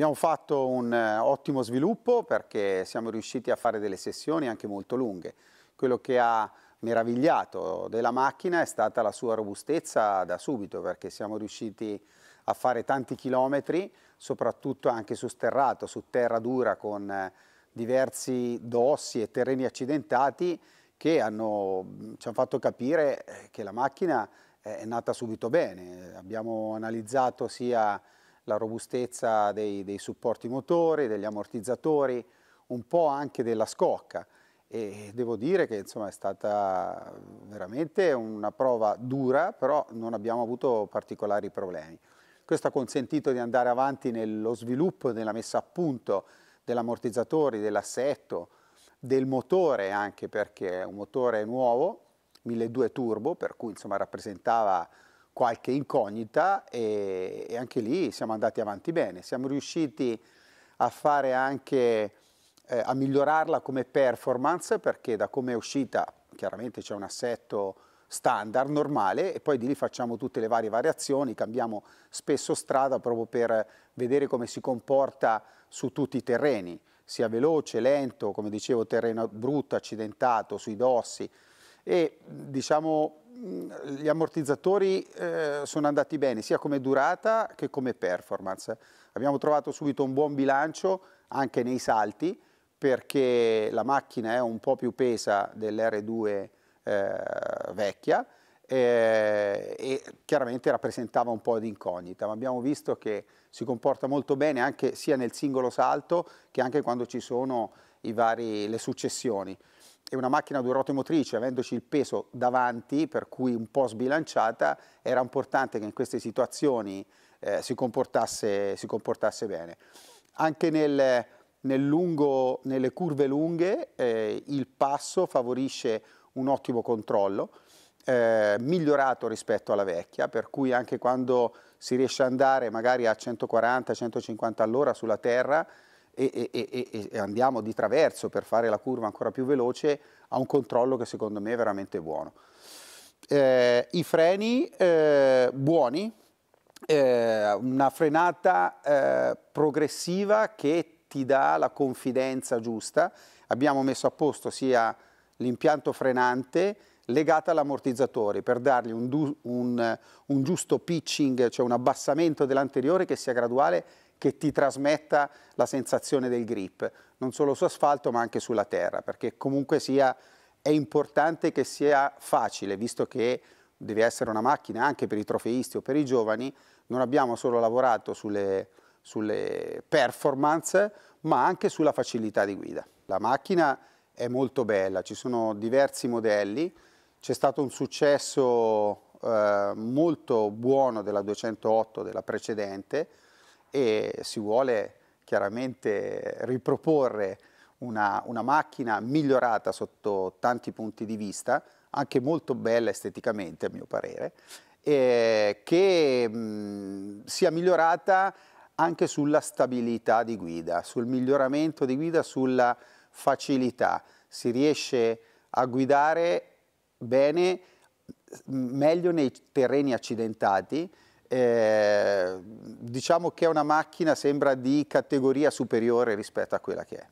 Abbiamo fatto un eh, ottimo sviluppo perché siamo riusciti a fare delle sessioni anche molto lunghe. Quello che ha meravigliato della macchina è stata la sua robustezza da subito perché siamo riusciti a fare tanti chilometri, soprattutto anche su sterrato, su terra dura con eh, diversi dossi e terreni accidentati che hanno, mm, ci hanno fatto capire eh, che la macchina è nata subito bene. Abbiamo analizzato sia la robustezza dei, dei supporti motori, degli ammortizzatori, un po' anche della scocca. E devo dire che insomma, è stata veramente una prova dura, però non abbiamo avuto particolari problemi. Questo ha consentito di andare avanti nello sviluppo, nella messa a punto dell'ammortizzatore, dell'assetto, del motore anche perché è un motore nuovo, 1.2 turbo, per cui insomma, rappresentava qualche incognita e, e, anche lì siamo andati avanti bene. Siamo riusciti a fare anche, eh, a migliorarla come performance perché da come è uscita chiaramente c'è un assetto standard, normale e poi di lì facciamo tutte le varie variazioni, cambiamo spesso strada proprio per vedere come si comporta su tutti i terreni, sia veloce, lento, come dicevo terreno brutto, accidentato, sui dossi, e diciamo gli ammortizzatori eh, sono andati bene sia come durata che come performance. Abbiamo trovato subito un buon bilancio anche nei salti perché la macchina è un po' più pesa dell'R2 eh, vecchia eh, e chiaramente rappresentava un po' di incognita, ma abbiamo visto che si comporta molto bene anche sia nel singolo salto che anche quando ci sono vari, le successioni e una macchina a due ruote motrici, avendoci il peso davanti, per cui un po' sbilanciata, era importante che in queste situazioni eh, si, comportasse, si, comportasse, bene. Anche nel, nel lungo, nelle curve lunghe eh, il passo favorisce un ottimo controllo, eh, migliorato rispetto alla vecchia, per cui anche quando si riesce ad andare magari a 140-150 all'ora sulla terra, e, e, e, andiamo di traverso per fare la curva ancora più veloce a un controllo che secondo me è veramente buono. Eh, I freni eh, buoni, eh, una frenata eh, progressiva che ti dà la confidenza giusta. Abbiamo messo a posto sia l'impianto frenante legata all'ammortizzatore per dargli un, un, un, giusto pitching, cioè un abbassamento dell'anteriore che sia graduale, che ti trasmetta la sensazione del grip, non solo su asfalto ma anche sulla terra, perché comunque sia, è importante che sia facile, visto che deve essere una macchina anche per i trofeisti o per i giovani, non abbiamo solo lavorato sulle, sulle performance, ma anche sulla facilità di guida. La macchina è molto bella, ci sono diversi modelli, c'è stato un successo eh, molto buono della 208 della precedente e si vuole chiaramente riproporre una, una, macchina migliorata sotto tanti punti di vista, anche molto bella esteticamente a mio parere, eh, che mh, sia migliorata anche sulla stabilità di guida, sul miglioramento di guida, sulla facilità, si riesce a guidare bene, meglio nei terreni accidentati, eh, diciamo che è una macchina sembra di categoria superiore rispetto a quella che è.